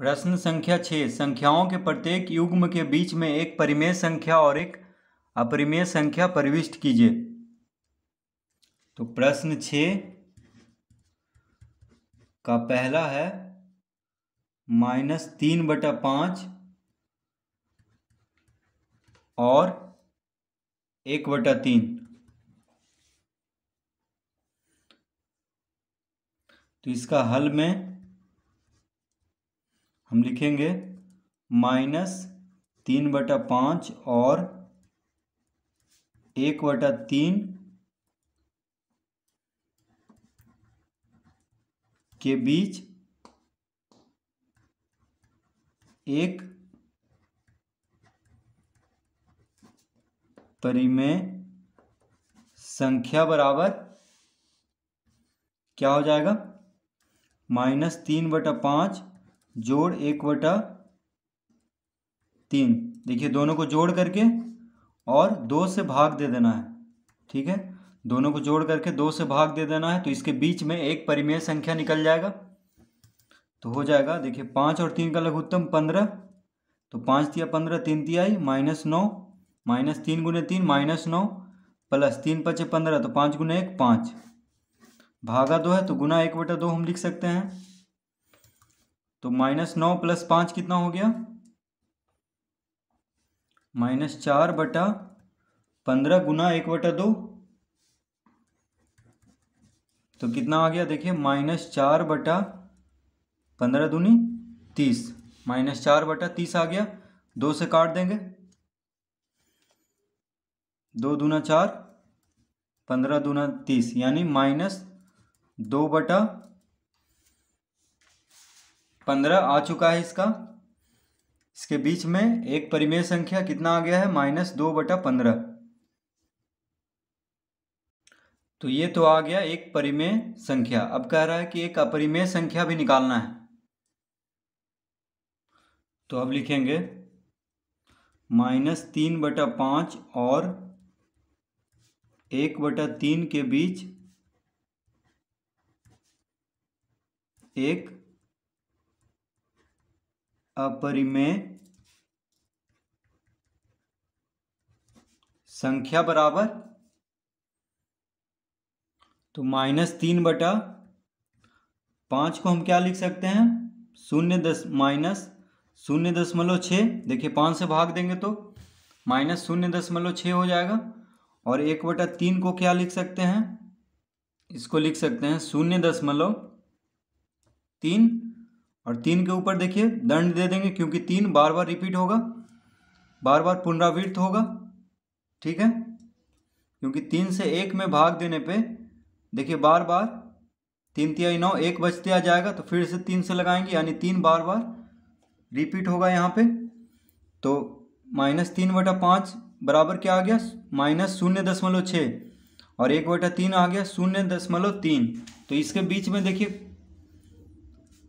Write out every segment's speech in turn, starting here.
प्रश्न संख्या छः संख्याओं के प्रत्येक युग्म के बीच में एक परिमेय संख्या और एक अपरिमेय संख्या प्रविष्ट कीजिए तो प्रश्न छ का पहला है माइनस तीन बटा पाँच और एक बटा तीन तो इसका हल में हम लिखेंगे माइनस तीन बटा पाँच और एक बटा तीन के बीच एक परिमेय संख्या बराबर क्या हो जाएगा माइनस तीन बटा पाँच जोड़ एक वटा तीन देखिए दोनों को जोड़ करके और दो से भाग दे देना है ठीक है दोनों को जोड़ करके दो से भाग दे देना है तो इसके बीच में एक परिमेय संख्या निकल जाएगा तो हो जाएगा देखिए पाँच और तीन का लघुत्तम पंद्रह तो पाँच तिया पंद्रह तीन तिहाई माइनस नौ माइनस तीन गुने तीन माइनस नौ प्लस तीन पचे पंद्रह तो पाँच गुने एक पाँच भागा दो है तो गुना एक बटा दो हम लिख सकते हैं तो माइनस नौ प्लस पांच कितना हो गया माइनस चार बटा पंद्रह गुना एक बटा दो तो कितना आ गया देखिए माइनस चार बटा पंद्रह दूनी तीस माइनस चार बटा तीस आ गया दो से काट देंगे दो दूना चार पंद्रह दूना तीस यानी माइनस दो बटा पंद्रह आ चुका है इसका इसके बीच में एक परिमेय संख्या कितना आ गया है माइनस दो बटा पंद्रह तो ये तो आ गया एक परिमेय संख्या अब कह रहा है कि एक अपरिमेय संख्या भी निकालना है तो अब लिखेंगे माइनस तीन बटा पाँच और एक बटा तीन के बीच एक अपरिमेय संख्या बराबर तो माइनस तीन बटा पांच को हम क्या लिख सकते हैं शून्य दस माइनस शून्य दशमलव छ देखिए पांच से भाग देंगे तो माइनस शून्य दशमलव छ हो जाएगा और एक बटा तीन को क्या लिख सकते हैं इसको लिख सकते हैं शून्य दशमलव तीन और तीन के ऊपर देखिए दंड दे देंगे क्योंकि तीन बार बार रिपीट होगा बार बार पुनरावृत्त होगा ठीक है क्योंकि तीन से एक में भाग देने पे देखिए बार बार तीन तिहाई नौ एक बचते आ जाएगा तो फिर से तीन से लगाएंगे यानी तीन बार बार रिपीट होगा यहाँ पे तो माइनस तीन बटा पाँच बराबर क्या आ गया माइनस शून्य दशमलव छः और एक बटा तीन आ गया शून्य दशमलव तीन तो इसके बीच में देखिए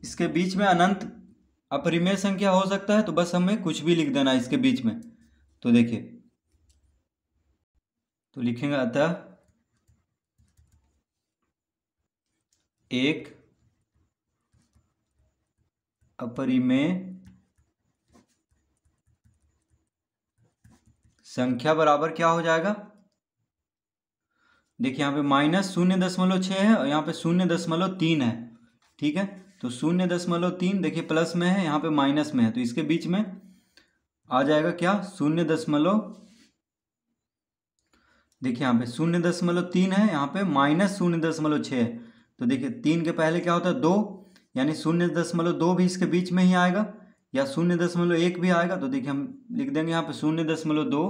इसके बीच में अनंत अपरिमेय संख्या हो सकता है तो बस हमें कुछ भी लिख देना है इसके बीच में तो देखिए तो लिखेंगे अतः एक अपरिमेय संख्या बराबर क्या हो जाएगा देखिए यहां पे माइनस शून्य दशमलव छह है और यहां पे शून्य दशमलव तीन है ठीक है तो शून्य दशमलव तीन देखिए प्लस में है यहाँ पे माइनस में है तो इसके बीच में आ जाएगा क्या शून्य दशमलव देखिए यहाँ पे शून्य दशमलव तीन है यहाँ पे माइनस शून्य दशमलव छः तो देखिए तीन के पहले क्या होता है दो यानी शून्य दशमलव दो भी इसके बीच में ही आएगा या शून्य दशमलव एक भी आएगा तो देखिए हम लिख देंगे यहाँ पे शून्य दशमलव दो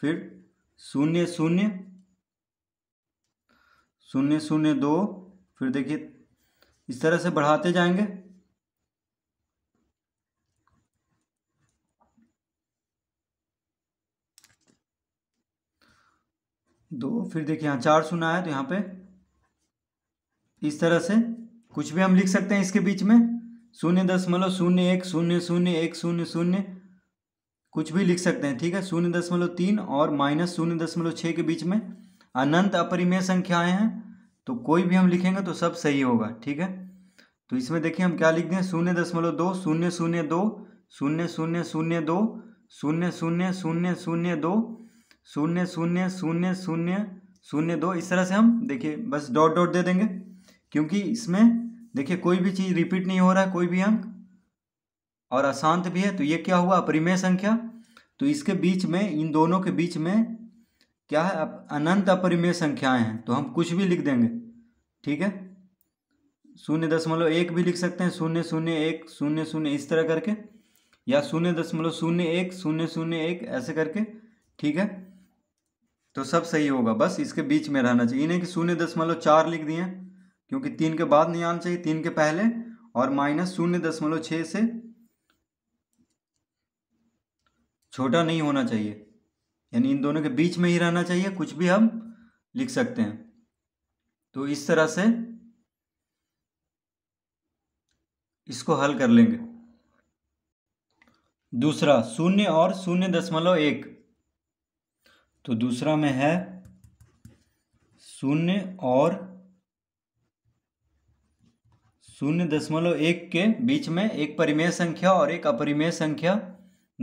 फिर शून्य शून्य शून्य शून्य दो फिर देखिए इस तरह से बढ़ाते जाएंगे दो फिर देखिए यहाँ चार सुना है तो यहाँ पे इस तरह से कुछ भी हम लिख सकते हैं इसके बीच में शून्य दशमलव शून्य एक शून्य शून्य एक शून्य शून्य कुछ भी लिख सकते हैं ठीक है शून्य दशमलव तीन और माइनस शून्य दशमलव छः के बीच में अनंत अपरिमेय संख्याएं हैं तो कोई भी हम लिखेंगे तो सब सही होगा ठीक है तो इसमें देखिए हम क्या लिख दें शून्य दशमलव दो शून्य शून्य दो शून्य शून्य शून्य दो शून्य शून्य शून्य शून्य दो शून्य शून्य शून्य शून्य शून्य दो इस तरह से हम देखिए बस डॉट डॉट दे देंगे क्योंकि इसमें देखिए कोई भी चीज़ रिपीट नहीं हो रहा है कोई भी अंक और अशांत भी है तो ये क्या हुआ अपरिमेय संख्या तो इसके बीच में इन दोनों के बीच में क्या है अनंत अपरिमेय संख्याएं हैं तो हम कुछ भी लिख देंगे ठीक है शून्य दशमलव एक भी लिख सकते हैं शून्य शून्य एक शून्य शून्य इस तरह करके या शून्य दशमलव शून्य एक शून्य शून्य एक ऐसे करके ठीक है तो सब सही होगा बस इसके बीच में रहना चाहिए इन्हें कि शून्य दशमलव चार लिख दिए क्योंकि तीन के बाद नहीं आना चाहिए तीन के पहले और माइनस शून्य दशमलव छः से छोटा नहीं होना चाहिए यानी इन दोनों के बीच में ही रहना चाहिए कुछ भी हम लिख सकते हैं तो इस तरह से इसको हल कर लेंगे दूसरा शून्य और शून्य दशमलव एक तो दूसरा में है शून्य और शून्य दशमलव एक के बीच में एक परिमेय संख्या और एक अपरिमेय संख्या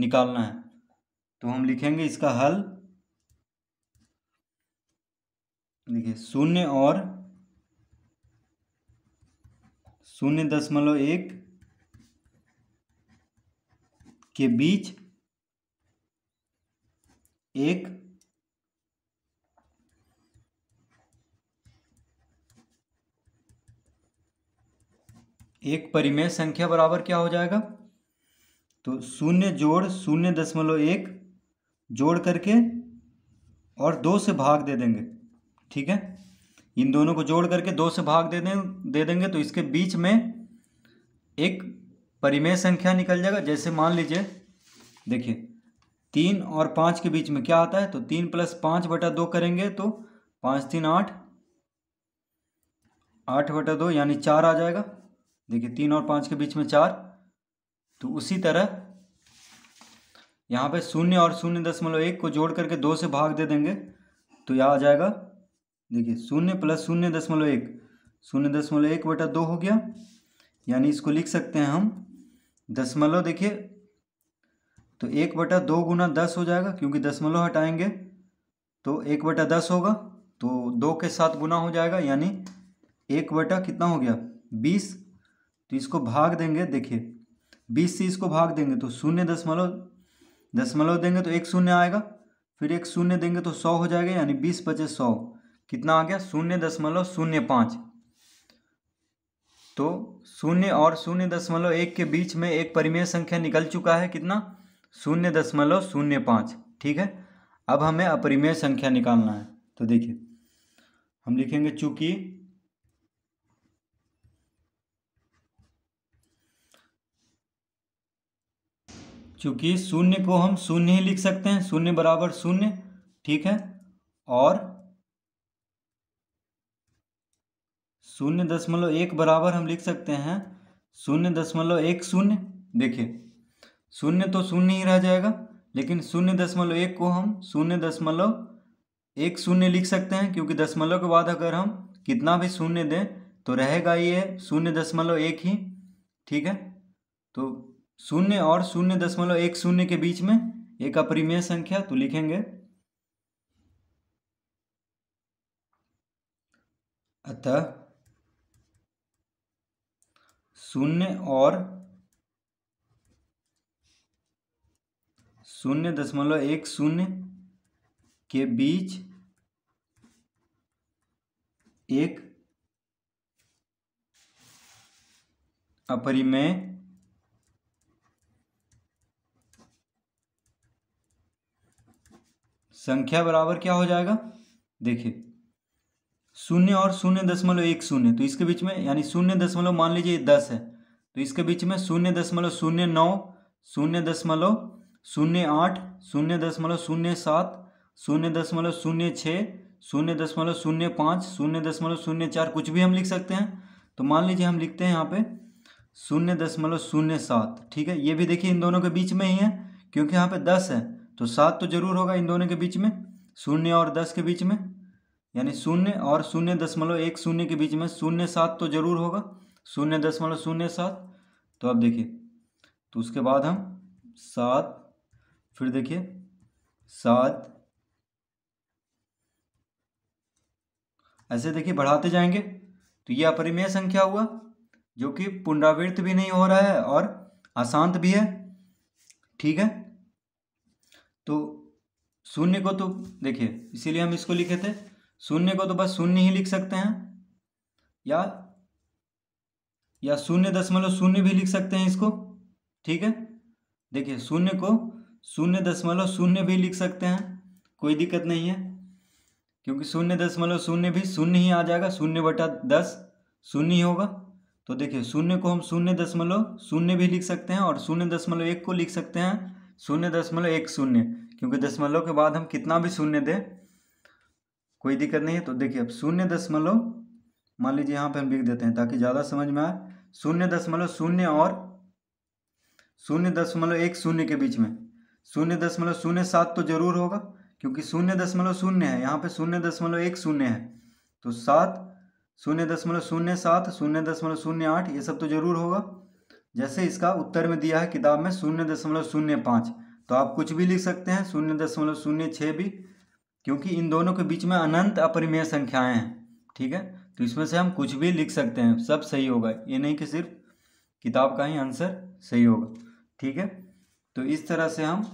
निकालना है तो हम लिखेंगे इसका हल देखिए शून्य और शून्य दशमलव एक के बीच एक एक परिमेय संख्या बराबर क्या हो जाएगा तो शून्य जोड़ शून्य दशमलव एक जोड़ करके और दो से भाग दे देंगे ठीक है इन दोनों को जोड़ करके दो से भाग दे दें दे देंगे तो इसके बीच में एक परिमेय संख्या निकल जाएगा जैसे मान लीजिए देखिए तीन और पाँच के बीच में क्या आता है तो तीन प्लस पाँच बटा दो करेंगे तो पाँच तीन आठ आठ बटा दो यानी चार आ जाएगा देखिए तीन और पाँच के बीच में चार तो उसी तरह यहाँ पे शून्य और शून्य दशमलव एक को जोड़ करके दो से भाग दे देंगे तो यह आ जाएगा देखिए शून्य प्लस शून्य दशमलव एक शून्य दशमलव एक बटा दो हो गया यानी इसको लिख सकते हैं हम दशमलव देखिए तो एक बटा दो गुना दस हो जाएगा क्योंकि दशमलव हटाएंगे तो एक बटा दस होगा तो दो के साथ गुना हो जाएगा यानी एक बटा कितना हो गया बीस तो इसको भाग देंगे देखिए बीस से इसको भाग देंगे तो शून्य दशमलव दशमलव देंगे तो एक शून्य आएगा फिर एक शून्य देंगे तो सौ हो जाएगा यानी बीस पचे सौ कितना आ गया शून्य दशमलव शून्य पाँच तो शून्य और शून्य दशमलव एक के बीच में एक परिमेय संख्या निकल चुका है कितना शून्य दशमलव शून्य पाँच ठीक है अब हमें अपरिमेय संख्या निकालना है तो देखिए हम लिखेंगे चूंकि क्योंकि शून्य को हम शून्य ही लिख सकते हैं शून्य बराबर शून्य ठीक है और शून्य दशमलव एक बराबर हम लिख सकते हैं शून्य दशमलव एक शून्य देखिए शून्य तो शून्य ही रह जाएगा लेकिन शून्य दशमलव एक को हम शून्य दशमलव एक शून्य लिख सकते हैं क्योंकि दशमलव के बाद अगर हम कितना भी शून्य दें तो रहेगा ये शून्य दशमलव एक ही ठीक है तो शून्य और शून्य दशमलव एक शून्य के बीच में एक अपरिमेय संख्या तो लिखेंगे अतः शून्य और शून्य दशमलव एक शून्य के बीच एक अपरिमेय संख्या बराबर क्या हो जाएगा देखिए शून्य और शून्य दशमलव एक शून्य तो इसके बीच में यानी शून्य दशमलव मान लीजिए दस है तो इसके बीच में शून्य दशमलव शून्य नौ शून्य दशमलव शून्य आठ शून्य दशमलव शून्य सात शून्य दशमलव शून्य छः शून्य दशमलव शून्य पाँच शून्य दशमलव शून्य चार कुछ भी हम लिख सकते हैं तो मान लीजिए हम लिखते हैं यहाँ पे शून्य दशमलव शून्य सात ठीक है ये भी देखिए इन दोनों के बीच में ही है क्योंकि यहाँ पे दस है तो सात तो जरूर होगा इन दोनों के बीच में शून्य और दस के बीच में यानी शून्य और शून्य दशमलव एक शून्य के बीच में शून्य सात तो जरूर होगा शून्य दशमलव शून्य सात तो अब देखिए तो उसके बाद हम सात फिर देखिए सात ऐसे देखिए बढ़ाते जाएंगे तो ये अपरिमेय संख्या हुआ जो कि पुनरावृत्त भी नहीं हो रहा है और अशांत भी है ठीक है तो शून्य को तो देखिए इसीलिए हम इसको लिखे थे शून्य को तो बस शून्य ही लिख सकते हैं या या शून्य दशमलव शून्य भी लिख सकते हैं इसको ठीक है देखिए शून्य को शून्य दशमलव शून्य भी लिख सकते हैं कोई दिक्कत नहीं है क्योंकि शून्य दशमलव शून्य भी शून्य ही आ जाएगा शून्य बटा दस शून्य ही होगा तो देखिए शून्य को हम शून्य दशमलव शून्य भी लिख सकते हैं और शून्य दशमलव एक को लिख सकते हैं शून्य दशमलव एक शून्य क्योंकि दशमलव के बाद हम कितना भी शून्य दें कोई दिक्कत नहीं है तो देखिए अब शून्य दशमलव मान लीजिए यहाँ पर हम लिख देते हैं ताकि ज़्यादा समझ में आए शून्य दशमलव शून्य और शून्य दशमलव एक शून्य के बीच में शून्य दशमलव शून्य सात तो जरूर होगा क्योंकि शून्य दशमलव शून्य है यहाँ पे शून्य दशमलव एक शून्य है तो सात शून्य दशमलव शून्य सात शून्य दशमलव शून्य आठ ये सब तो जरूर होगा जैसे इसका उत्तर में दिया है किताब में शून्य दशमलव शून्य पाँच तो आप कुछ भी लिख सकते हैं शून्य दशमलव शून्य छः भी क्योंकि इन दोनों के बीच में अनंत अपरिमेय संख्याएं हैं ठीक है तो इसमें से हम कुछ भी लिख सकते हैं सब सही होगा ये नहीं कि सिर्फ किताब का ही आंसर सही होगा ठीक है तो इस तरह से हम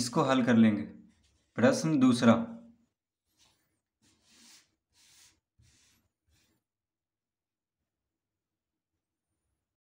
इसको हल कर लेंगे प्रश्न दूसरा